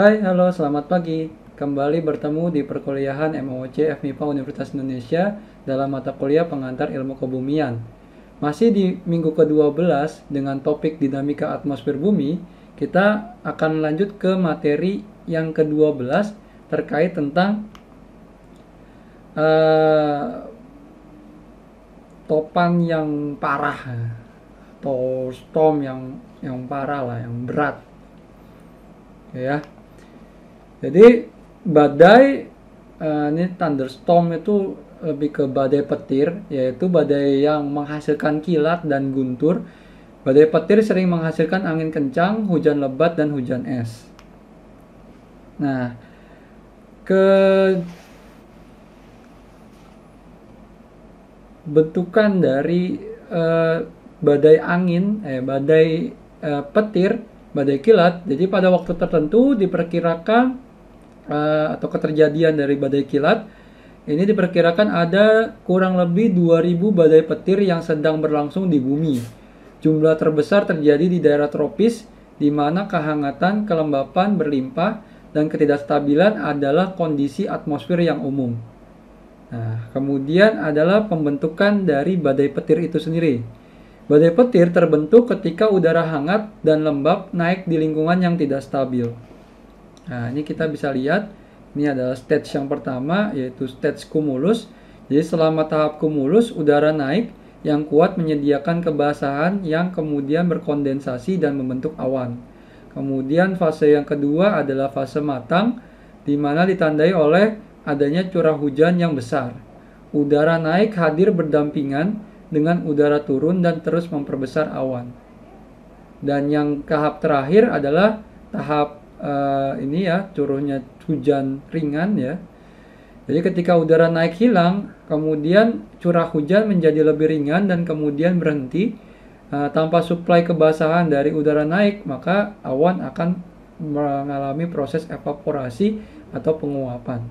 Hai, halo, selamat pagi. Kembali bertemu di perkuliahan MOC FMIPA Universitas Indonesia dalam mata kuliah pengantar ilmu kebumian. Masih di minggu ke-12 dengan topik dinamika atmosfer bumi, kita akan lanjut ke materi yang ke-12 terkait tentang uh, eh, topan yang parah atau storm yang yang parah lah, yang berat. Ya. Jadi badai uh, ini thunderstorm itu lebih ke badai petir, yaitu badai yang menghasilkan kilat dan guntur. Badai petir sering menghasilkan angin kencang, hujan lebat, dan hujan es. Nah, ke bentukan dari uh, badai angin, eh, badai uh, petir, badai kilat. Jadi pada waktu tertentu diperkirakan uh, atau keterjadian dari badai kilat ini diperkirakan ada kurang lebih 2000 badai petir yang sedang berlangsung di bumi. Jumlah terbesar terjadi di daerah tropis di mana kehangatan, kelembapan berlimpah dan ketidakstabilan adalah kondisi atmosfer yang umum. Nah, kemudian adalah pembentukan dari badai petir itu sendiri. Badai petir terbentuk ketika udara hangat dan lembab naik di lingkungan yang tidak stabil. Nah, ini kita bisa lihat ini adalah stage yang pertama yaitu stage kumulus. Jadi selama tahap kumulus udara naik yang kuat menyediakan kebasahan yang kemudian berkondensasi dan membentuk awan. Kemudian fase yang kedua adalah fase matang di mana ditandai oleh adanya curah hujan yang besar. Udara naik hadir berdampingan dengan udara turun dan terus memperbesar awan. Dan yang tahap terakhir adalah tahap uh, ini ya turunnya hujan ringan ya. Jadi ketika udara naik hilang, kemudian curah hujan menjadi lebih ringan dan kemudian berhenti uh, tanpa suplai kebasahan dari udara naik, maka awan akan mengalami proses evaporasi atau penguapan.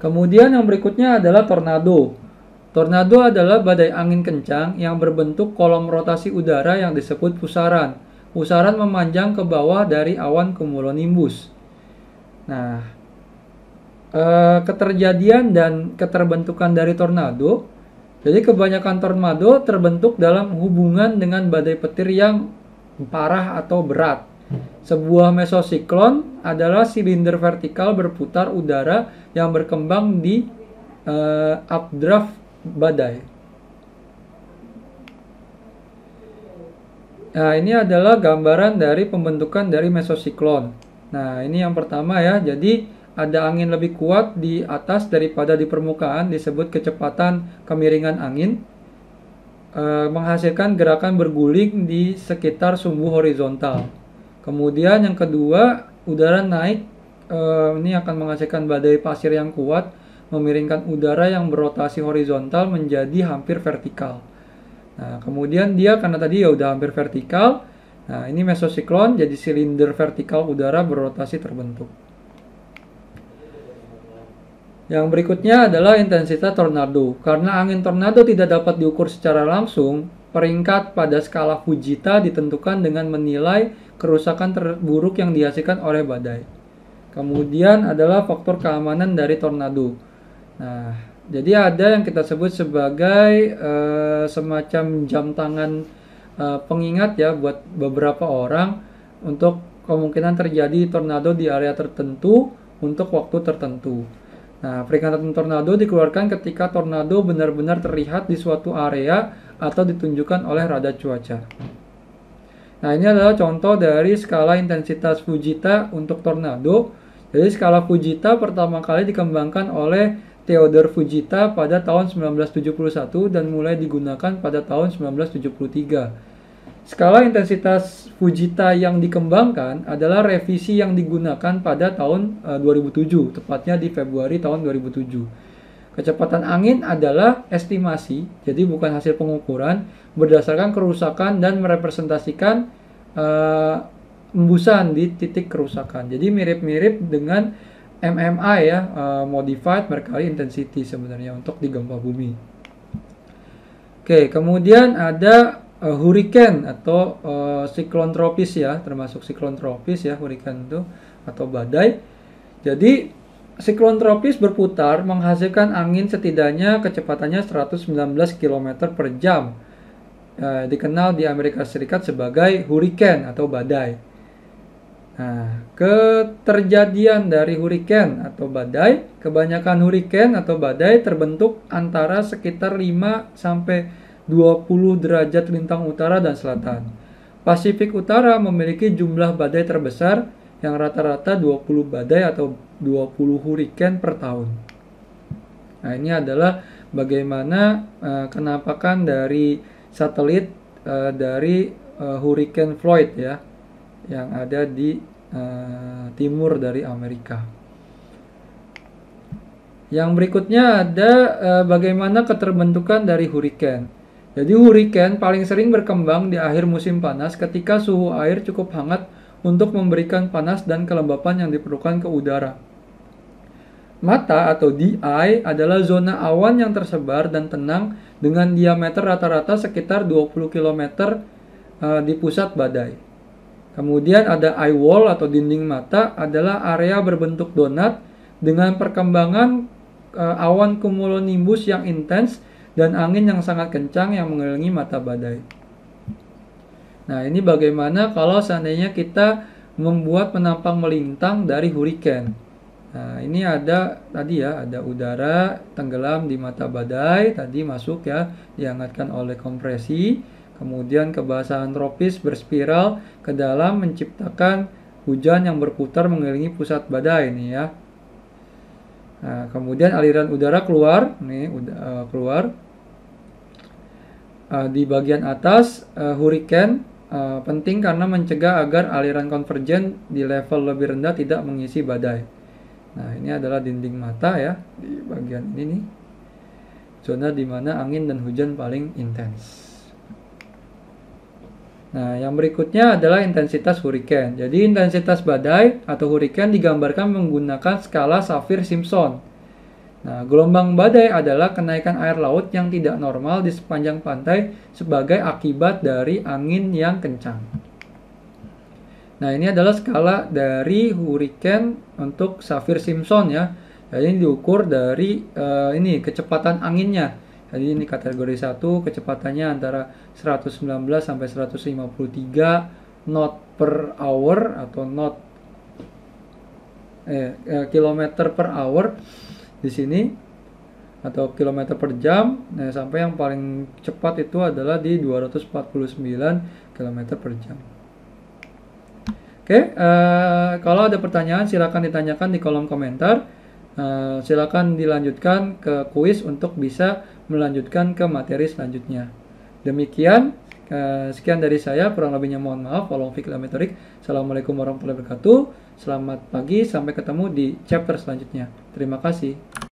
Kemudian yang berikutnya adalah tornado. Tornado adalah badai angin kencang yang berbentuk kolom rotasi udara yang disebut pusaran Pusaran memanjang ke bawah dari awan cumulonimbus. Nah, eh, keterjadian dan keterbentukan dari tornado. Jadi kebanyakan tornado terbentuk dalam hubungan dengan badai petir yang parah atau berat. Sebuah mesosiklon adalah silinder vertikal berputar udara yang berkembang di uh, updraft badai. Nah, ini adalah gambaran dari pembentukan dari mesosiklon. Nah, ini yang pertama ya. Jadi, ada angin lebih kuat di atas daripada di permukaan disebut kecepatan kemiringan angin e, menghasilkan gerakan berguling di sekitar sumbu horizontal. Kemudian yang kedua, udara naik e, ini akan menghasilkan badai pasir yang kuat memiringkan udara yang berotasi horizontal menjadi hampir vertikal. Nah, kemudian dia karena tadi ya udah hampir vertikal. Nah, ini mesosiklon jadi silinder vertikal udara berotasi terbentuk. Yang berikutnya adalah intensitas tornado. Karena angin tornado tidak dapat diukur secara langsung, peringkat pada skala Fujita ditentukan dengan menilai kerusakan terburuk yang dihasilkan oleh badai. Kemudian adalah faktor keamanan dari tornado. Nah, jadi ada yang kita sebut sebagai uh, semacam jam tangan uh, pengingat ya buat beberapa orang untuk kemungkinan terjadi tornado di area tertentu untuk waktu tertentu. Nah, peringatan tornado dikeluarkan ketika tornado benar-benar terlihat di suatu area atau ditunjukkan oleh radar cuaca. Nah, ini adalah contoh dari skala intensitas Fujita untuk tornado. Jadi, skala Fujita pertama kali dikembangkan oleh Theodor Fujita pada tahun 1971 dan mulai digunakan pada tahun 1973. Skala intensitas Fujita yang dikembangkan adalah revisi yang digunakan pada tahun 2007, eh, tepatnya di Februari tahun 2007. Kecepatan angin adalah estimasi, jadi bukan hasil pengukuran, berdasarkan kerusakan dan merepresentasikan uh, embusan di titik kerusakan. Jadi mirip-mirip dengan MMA ya, uh, modified berkali intensity sebenarnya untuk di gempa bumi. Oke, kemudian ada uh, hurricane atau uh, tropis ya, termasuk siklon tropis ya, hurricane itu atau badai. Jadi siklon tropis berputar menghasilkan angin setidaknya kecepatannya 119 km per jam. Uh, dikenal di Amerika Serikat sebagai hurricane atau badai. Nah, keterjadian dari hurikan atau badai, kebanyakan hurikan atau badai terbentuk antara sekitar 5 sampai 20 derajat lintang utara dan selatan. Pasifik Utara memiliki jumlah badai terbesar yang rata-rata 20 badai atau 20 hurikan per tahun. Nah, ini adalah bagaimana uh, kenapakan dari satelit uh, dari uh, eh, Hurricane Floyd ya yang ada di uh, timur dari Amerika. Yang berikutnya ada uh, bagaimana keterbentukan dari hurricane. Jadi hurricane paling sering berkembang di akhir musim panas ketika suhu air cukup hangat untuk memberikan panas dan kelembapan yang diperlukan ke udara. Mata atau DI adalah zona awan yang tersebar dan tenang dengan diameter rata-rata sekitar 20 km eh, di pusat badai. Kemudian ada eye wall atau dinding mata adalah area berbentuk donat dengan perkembangan e, awan cumulonimbus yang intens dan angin yang sangat kencang yang mengelilingi mata badai. Nah, ini bagaimana kalau seandainya kita membuat penampang melintang dari hurricane. Nah, ini ada tadi ya, ada udara tenggelam di mata badai, tadi masuk ya, dihangatkan oleh kompresi Kemudian ke tropis berspiral ke dalam menciptakan hujan yang berputar mengelilingi pusat badai ini ya. Nah, kemudian aliran udara keluar, nih uh, keluar uh, di bagian atas uh, hurricane uh, penting karena mencegah agar aliran konvergen di level lebih rendah tidak mengisi badai. Nah, ini adalah dinding mata ya di bagian ini nih. Zona di mana angin dan hujan paling intens. Nah, yang berikutnya adalah intensitas hurikan. Jadi, intensitas badai atau hurikan digambarkan menggunakan skala safir simpson Nah, gelombang badai adalah kenaikan air laut yang tidak normal di sepanjang pantai sebagai akibat dari angin yang kencang. Nah, ini adalah skala dari hurikan untuk safir simpson ya. Jadi, ini diukur dari uh, ini kecepatan anginnya. Jadi ini kategori 1 kecepatannya antara 119 sampai 153 knot per hour atau knot eh, eh kilometer per hour di sini atau kilometer per jam nah, sampai yang paling cepat itu adalah di 249 km per jam oke okay, uh, eh, kalau ada pertanyaan silahkan ditanyakan di kolom komentar uh, eh, silahkan dilanjutkan ke kuis untuk bisa melanjutkan ke materi selanjutnya. Demikian, eh, sekian dari saya, kurang lebihnya mohon maaf. Assalamualaikum warahmatullahi wabarakatuh. Selamat pagi, sampai ketemu di chapter selanjutnya. Terima kasih.